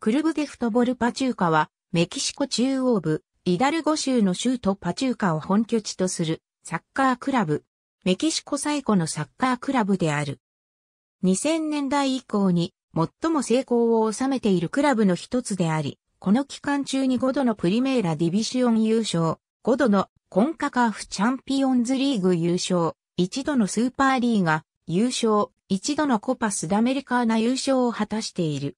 クルブデフトボルパチューカは、メキシコ中央部、イダルゴ州の州都パチューカを本拠地とするサッカークラブ。メキシコ最古のサッカークラブである。2000年代以降に最も成功を収めているクラブの一つであり、この期間中に5度のプリメーラディビシオン優勝、5度のコンカカーフチャンピオンズリーグ優勝、1度のスーパーリーガ優勝、1度のコパスダメリカーナ優勝を果たしている。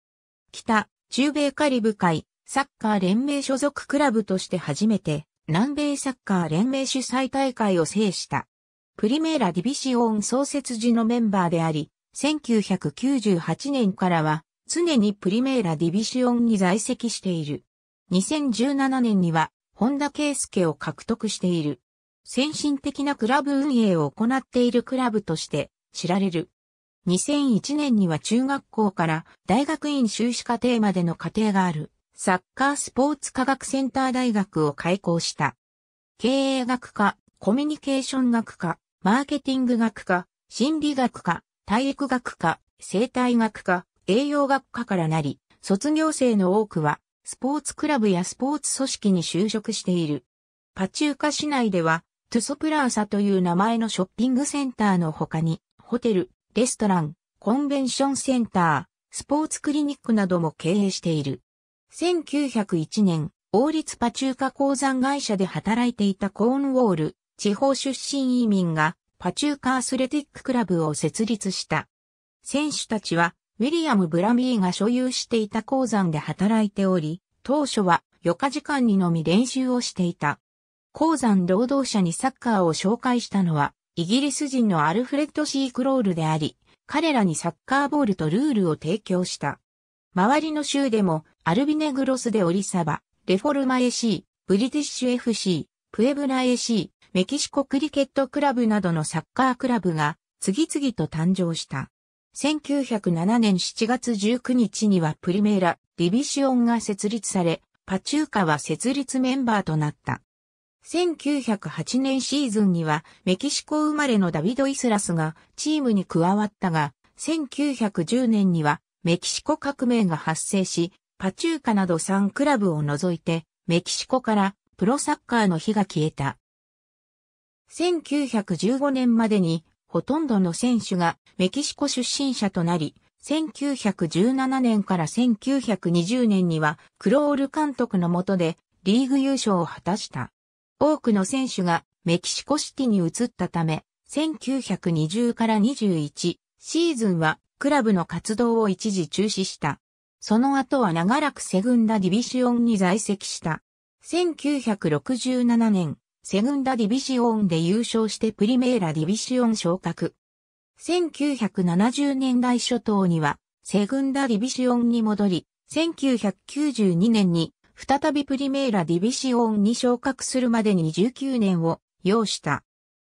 北、中米カリブ海サッカー連盟所属クラブとして初めて南米サッカー連盟主催大会を制した。プリメーラディビシオン創設時のメンバーであり、1998年からは常にプリメーラディビシオンに在籍している。2017年には本田圭介を獲得している。先進的なクラブ運営を行っているクラブとして知られる。2001年には中学校から大学院修士課程までの課程があるサッカースポーツ科学センター大学を開校した。経営学科、コミュニケーション学科、マーケティング学科、心理学科、体育学科、生態学科、栄養学科からなり、卒業生の多くはスポーツクラブやスポーツ組織に就職している。パチューカ市内ではトゥソプラーサという名前のショッピングセンターの他に、ホテル、レストラン、コンベンションセンター、スポーツクリニックなども経営している。1901年、王立パチューカ鉱山会社で働いていたコーンウォール、地方出身移民が、パチューカアスレティッククラブを設立した。選手たちは、ウィリアム・ブラミーが所有していた鉱山で働いており、当初は余暇時間にのみ練習をしていた。鉱山労働者にサッカーを紹介したのは、イギリス人のアルフレッド・シー・クロールであり、彼らにサッカーボールとルールを提供した。周りの州でも、アルビネグロスでオリサバ、レフォルマ AC、ブリティッシュ FC、プエブラ AC、メキシコクリケットクラブなどのサッカークラブが次々と誕生した。1907年7月19日にはプリメーラ、ディビシオンが設立され、パチューカは設立メンバーとなった。1908年シーズンにはメキシコ生まれのダビド・イスラスがチームに加わったが、1910年にはメキシコ革命が発生し、パチューカなど3クラブを除いてメキシコからプロサッカーの火が消えた。1915年までにほとんどの選手がメキシコ出身者となり、1917年から1920年にはクロール監督の下でリーグ優勝を果たした。多くの選手がメキシコシティに移ったため、1920から21シーズンはクラブの活動を一時中止した。その後は長らくセグンダディビシオンに在籍した。1967年、セグンダディビシオンで優勝してプリメーラディビシオン昇格。1970年代初頭には、セグンダディビシオンに戻り、1992年に再びプリメーラ・ディビシオンに昇格するまでに19年を要した。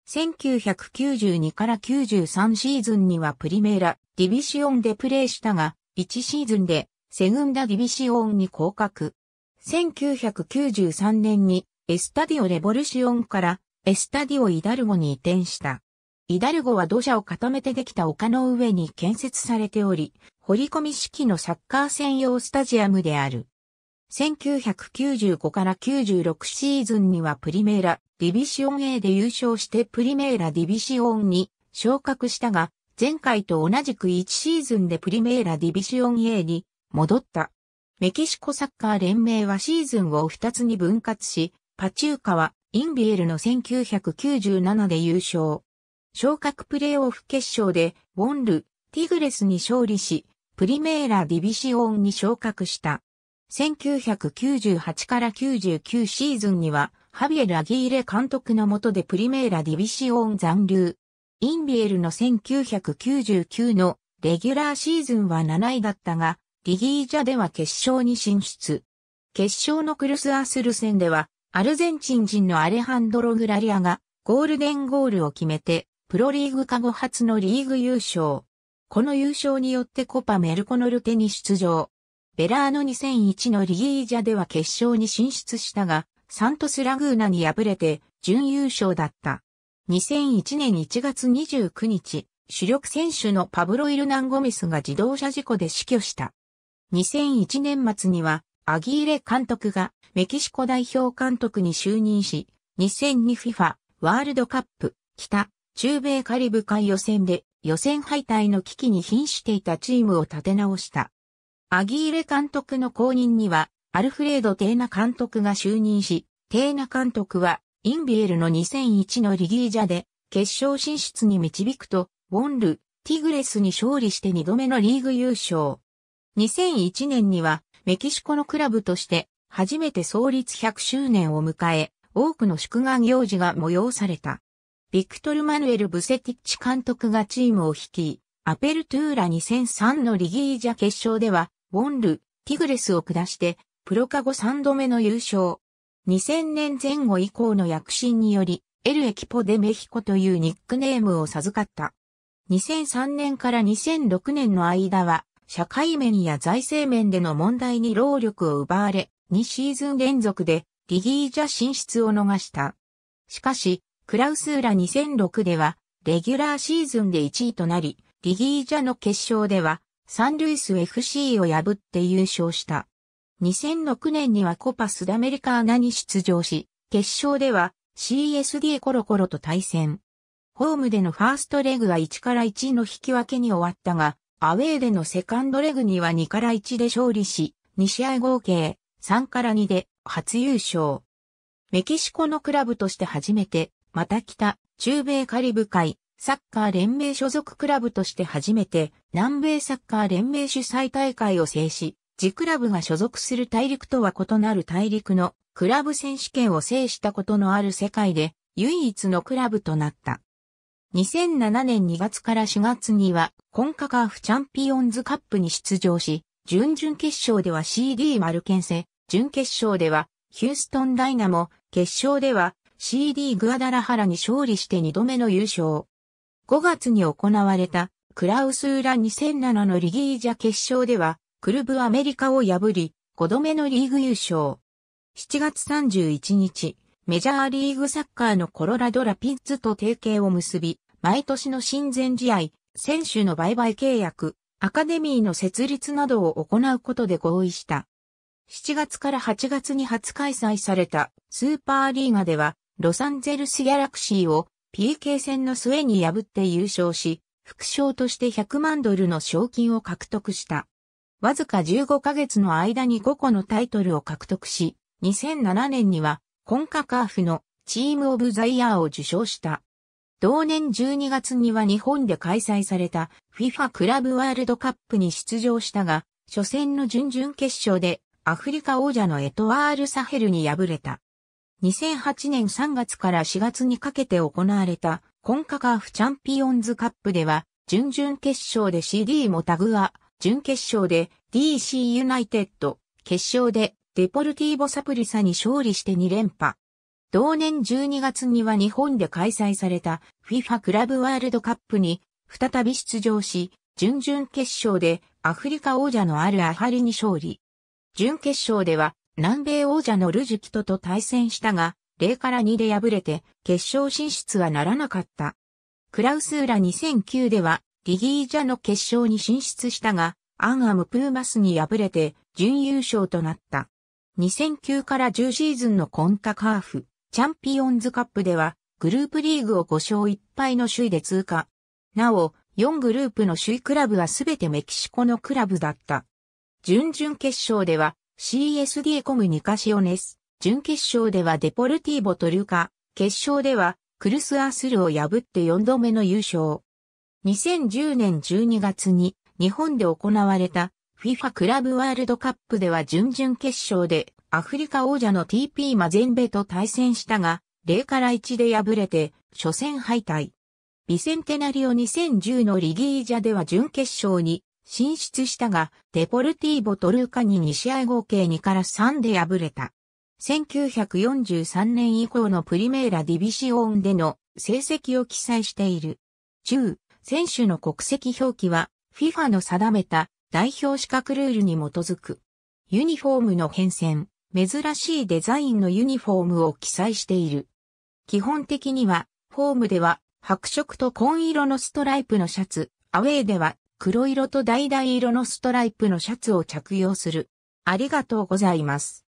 1992から93シーズンにはプリメーラ・ディビシオンでプレーしたが、1シーズンでセグンダ・ディビシオンに降格。1993年にエスタディオ・レボルシオンからエスタディオ・イダルゴに移転した。イダルゴは土砂を固めてできた丘の上に建設されており、掘り込み式のサッカー専用スタジアムである。1995から96シーズンにはプリメーラ、ディビシオン A で優勝してプリメーラディビシオンに昇格したが、前回と同じく1シーズンでプリメーラディビシオン A に戻った。メキシコサッカー連盟はシーズンを2つに分割し、パチューカはインビエルの1997で優勝。昇格プレーオフ決勝で、ウォンル、ティグレスに勝利し、プリメーラディビシオンに昇格した。1998から99シーズンには、ハビエル・アギーレ監督の下でプリメーラ・ディビシオン残留。インビエルの1999のレギュラーシーズンは7位だったが、リギージャでは決勝に進出。決勝のクルス・アースル戦では、アルゼンチン人のアレハンドロ・グラリアがゴールデンゴールを決めて、プロリーグ過後初のリーグ優勝。この優勝によってコパ・メルコノルテに出場。ベラーノ2001のリージャでは決勝に進出したが、サントスラグーナに敗れて準優勝だった。2001年1月29日、主力選手のパブロ・イルナンゴメスが自動車事故で死去した。2001年末には、アギーレ監督がメキシコ代表監督に就任し、2002FIFA ワールドカップ北中米カリブ海予選で予選敗退の危機に瀕していたチームを立て直した。アギーレ監督の後任には、アルフレード・テーナ監督が就任し、テーナ監督は、インビエルの2001のリギージャで、決勝進出に導くと、ウォンル、ティグレスに勝利して2度目のリーグ優勝。2001年には、メキシコのクラブとして、初めて創立100周年を迎え、多くの祝賀行事が催された。ビクトル・マヌエル・ブセティッチ監督がチームを率い、アペルトゥーラ2003のリギージャ決勝では、ウォンル、ティグレスを下して、プロカゴ3度目の優勝。2000年前後以降の躍進により、エルエキポデメヒコというニックネームを授かった。2003年から2006年の間は、社会面や財政面での問題に労力を奪われ、2シーズン連続でリギージャ進出を逃した。しかし、クラウスーラ2006では、レギュラーシーズンで1位となり、リギージャの決勝では、サンルイス FC を破って優勝した。2006年にはコパスダメリカーナに出場し、決勝では CSD コロコロと対戦。ホームでのファーストレグは1から1の引き分けに終わったが、アウェーでのセカンドレグには2から1で勝利し、2試合合計3から2で初優勝。メキシコのクラブとして初めて、また北、中米カリブ海、サッカー連盟所属クラブとして初めて南米サッカー連盟主催大会を制し、自クラブが所属する大陸とは異なる大陸のクラブ選手権を制したことのある世界で唯一のクラブとなった。2007年2月から4月にはコンカカーフチャンピオンズカップに出場し、準々決勝では CD マルケンセ、準決勝ではヒューストンダイナモ、決勝では CD グアダラハラに勝利して2度目の優勝。5月に行われたクラウス裏2007のリギージャ決勝では、クルブアメリカを破り、5度目のリーグ優勝。7月31日、メジャーリーグサッカーのコロラドラピッズと提携を結び、毎年の親善試合、選手の売買契約、アカデミーの設立などを行うことで合意した。7月から8月に初開催されたスーパーリーガでは、ロサンゼルスギャラクシーを PK 戦の末に破って優勝し、副賞として100万ドルの賞金を獲得した。わずか15ヶ月の間に5個のタイトルを獲得し、2007年にはコンカカーフのチームオブザイヤーを受賞した。同年12月には日本で開催された FIFA クラブワールドカップに出場したが、初戦の準々決勝でアフリカ王者のエトワール・サヘルに敗れた。2008年3月から4月にかけて行われたコンカカーフチャンピオンズカップでは、準々決勝で CD もタグア、準決勝で DC ユナイテッド、決勝でデポルティーボサプリサに勝利して2連覇。同年12月には日本で開催された FIFA クラブワールドカップに再び出場し、準々決勝でアフリカ王者のあるアハリに勝利。準決勝では南米王者のルジュキトと対戦したが、0から2で敗れて決勝進出はならなかった。クラウスーラ2009ではリギージャの決勝に進出したが、アンアムプーマスに敗れて準優勝となった。2009から10シーズンのコンタカーフ、チャンピオンズカップでは、グループリーグを5勝1敗の首位で通過。なお、4グループの首位クラブはすべてメキシコのクラブだった。準々決勝では、CSD コムニカシオネス。準決勝ではデポルティーボトルカ。決勝ではクルスアスルを破って4度目の優勝。2010年12月に日本で行われた FIFA クラブワールドカップでは準々決勝でアフリカ王者の TP マゼンベと対戦したが、0から1で敗れて初戦敗退。ビセンテナリオ2010のリギージャでは準決勝に進出したが、デポルティーボ・トルーカに2試合合計2から3で敗れた。1943年以降のプリメーラ・ディビシオンでの成績を記載している。中、選手の国籍表記は FIFA の定めた代表資格ルールに基づく。ユニフォームの変遷、珍しいデザインのユニフォームを記載している。基本的には、フォームでは白色と紺色のストライプのシャツ、アウェーでは黒色と橙色のストライプのシャツを着用する。ありがとうございます。